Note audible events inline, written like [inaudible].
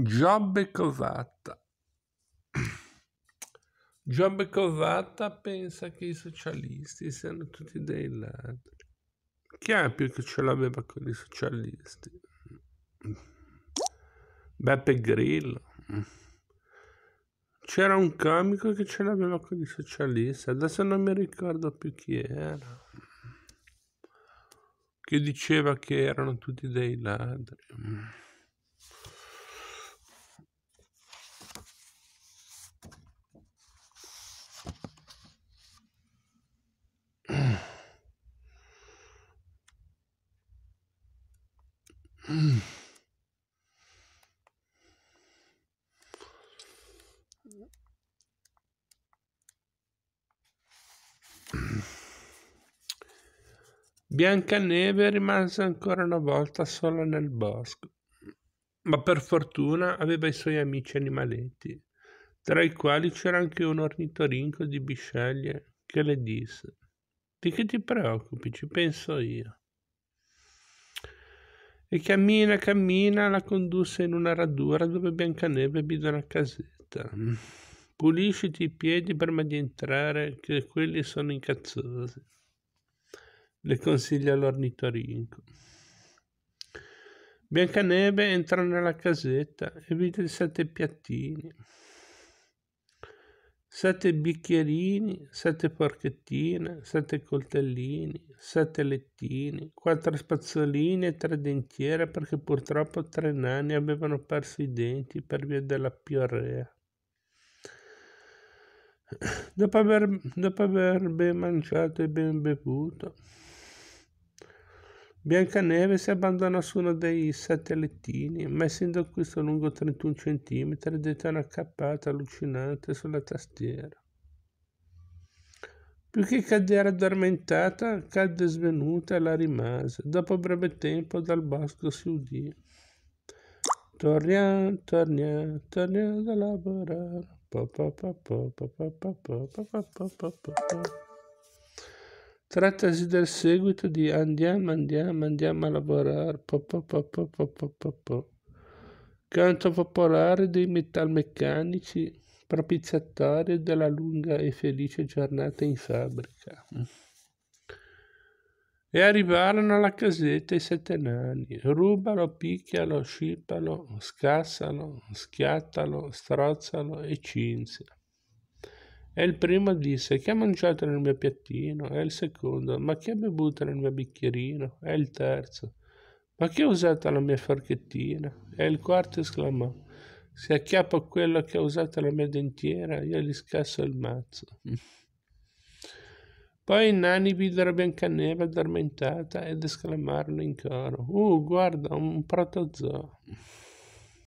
Giobbe Covatta. [clears throat] Giobbe Covatta pensa che i socialisti siano tutti dei ladri. Chi è più che ce l'aveva con i socialisti? Beppe Grillo. C'era un comico che ce l'aveva con i socialisti, adesso non mi ricordo più chi era. Che diceva che erano tutti dei ladri. Biancaneve rimase ancora una volta sola nel bosco, ma per fortuna aveva i suoi amici animaletti, tra i quali c'era anche un ornitorinco di bisceglie che le disse: Di che ti preoccupi? Ci penso io. E cammina, cammina, la condusse in una radura dove Biancaneve vide una casetta. Pulisciti i piedi prima di entrare, che quelli sono incazzosi. Le consiglia l'ornitorinco. Biancaneve entrò nella casetta e vide sette piattini sette bicchierini, sette porchettine, sette coltellini, sette lettini, quattro spazzolini e tre dentiere perché purtroppo tre nani avevano perso i denti per via della piorrea. Dopo aver, dopo aver ben mangiato e ben bevuto, Biancaneve si abbandona su uno dei sette lettini, ma essendo questo lungo 31 cm, detta una cappata allucinante sulla tastiera. Più che cadere addormentata, cadde svenuta e la rimase. Dopo breve tempo dal bosco si udì. Torniamo, torniamo, torniamo da lavorare. Po, po, po, po, po, po, po, po, po Trattasi del seguito di Andiamo, andiamo, andiamo a lavorare. Po, po, po, po, po, po, po, po. Canto popolare dei metalmeccanici propiziatori della lunga e felice giornata in fabbrica. E arrivarono alla casetta i sette nani. Rubalo, picchialo, scippalo, scassalo, schiattalo, strozzalo e cinzia. E il primo disse, chi ha mangiato nel mio piattino? E il secondo, ma chi ha bevuto nel mio bicchierino? E il terzo, ma chi ha usato la mia forchettina? E il quarto esclamò, se acchiappo quello che ha usato la mia dentiera, io gli scasso il mazzo. [laughs] Poi i nani videro Biancaneve addormentata ed esclamarono in coro, uh, guarda, un protozoo.